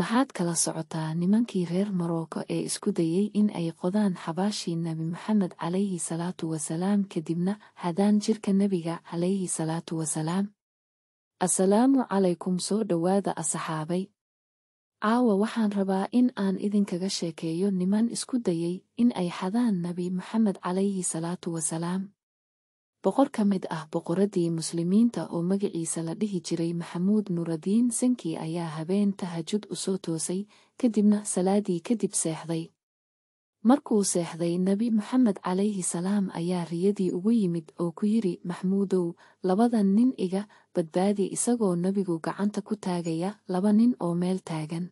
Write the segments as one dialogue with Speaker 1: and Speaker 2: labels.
Speaker 1: maxaad kala socotaa nimankii reer morocco ee isku dayey in ay qodaan xabaashii nebi moxamed calayhi salaatu wasalaam kadibna hadaan jirka nebiga calayhi salaatu wasalaam assalaamu calaykum soo dhowaada asaxaabay caawa waxaan rabaa in aan idinkaga sheekeeyo niman isku dayey in ay xadaan nebi moxamed calayhi salaatu wasalaam boqor ka mid ah boqoraddii muslimiinta oo magiciisa la dhihi jiray maxamuud nuuradiin sanki ayaa habeen tahajud u soo toosay kadibna salaadii kadib seexday markuu seexday nebi moxamed calayhi salaam ayaa riyadii ugu yimid oo ku yidhi maxmuudow labadan nin iga badbaadi isagoo nebigu gacanta ku taagaya laba nin oo meel taagan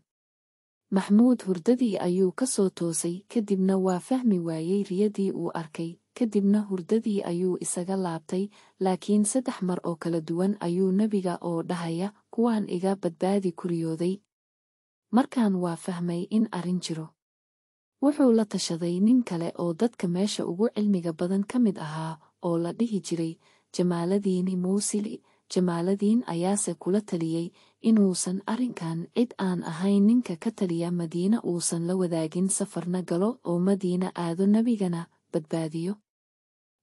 Speaker 1: maxmuud hurdadii ayuu ka soo toosay kadibna waa fahmi waayey riyadii uu arkay kadibna hurdadii ayuu isaga laabtay laakiin saddex mar oo kala duwan ayuu nebiga oo dhahaya kuwaan iga badbaadi kuriyooday markaan waa fahmay in arrin jiro wuxuu la tashaday nin kale oo dadka meesha ugu cilmiga badan ka mid ahaa oo la dhihi jiray jamaaladiini muusili jamaaladiin ayaase kula taliyey inuusan arrinkan cid aan ahayn ninka ka taliya madiine uusan la wadaagin safarna galo oo madiina aado nebigana badbaadiyo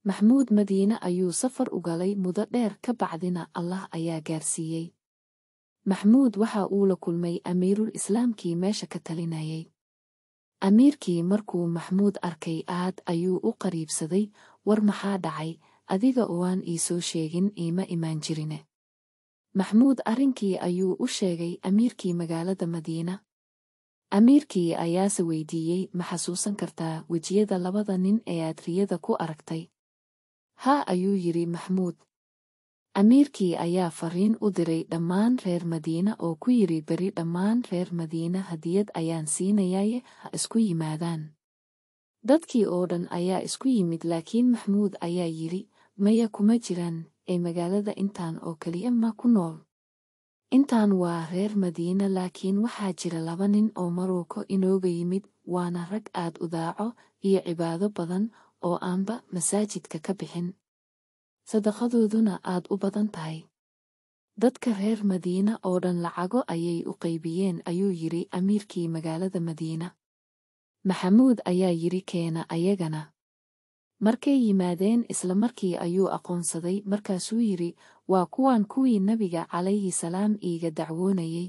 Speaker 1: maxmuud madiine ayuu safar u galay mudo dheer ka bacdina allah ayaa gaarsiiyey maxmuud waxa uu la kulmay amiirul islaamkii meesha ka talinayay amiirkii markuu maxmuud arkay aad ayuu u qariibsaday war maxaa dhacay adiga oaan ii soo sheegin iima imaan jirine maxmuud arrinkii ayuu u sheegay amiirkii magaalada madiina amiirkii ayaase weydiiyey ma xasuusan kartaa wejiyada labada nin ee aad riyada ku aragtay ha ayuu yidhi maxmuud amiirkii ayaa fariin u diray dhammaan reer madiina oo ku yidhi beri dhammaan reer madiina hadiyad ayaan siinayaye ha isku yimaadaan dadkii oo dhan ayaa isku yimid laakiin maxmuud ayaa yidhi maya kuma jiraan ee magaalada intaan oo keliya ma ku nool intaan waa reer madiina laakiin waxaa jira laba nin oo marooko inooga yimid waana rag aad u daaco iyo cibaado badan oo aanba masaajidka ka bixin sadaqadooduna aad u badan tahay dadka reer madiina oo dhan lacago ayay u qaybiyeen ayuu yidhi amiirkii magaalada madiina maxamuud ayaa yidhi keena ayagana markay yimaadeen isla markii ayuu aqoonsaday markaasuu yidhi waa kuwan kuwii nebiga calayhi salaam iiga dacwoonayey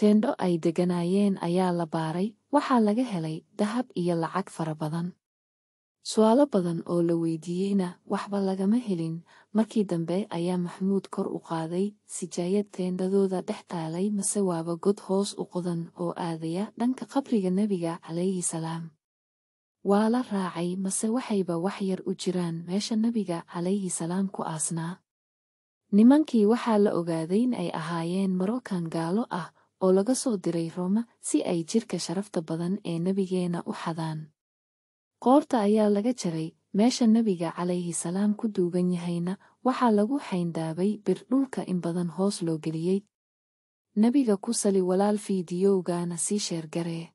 Speaker 1: teendho ay deganaayeen ayaa la baaray waxaa laga helay dahab iyo lacag fara badan su'aalo badan oo la weydiiyeyna waxba lagama helin markii dambe ayaa maxmuud kor u qaaday sijaayad teendhadooda dhex taalay mase waaba god hoos u qodan oo aadaya dhanka qabriga nebiga calayhi salaam waa la raacay mase waxayba wax yar u jiraan meesha nebiga calayhi salaam ku aasnaa nimankii waxaa la ogaaday in ay ahaayeen marokan gaalo ah oo laga soo diray roma si ay jirka sharafta badan ee nebigeena u xadaan qoorta ayaa laga jaray meesha nebiga calayhi salaam ku duugan yahayna waxaa lagu xayndaabay bir dhulka in badan hoos loo geliyey nebiga ku sali walaal fiidiyowgaana sii sheergaree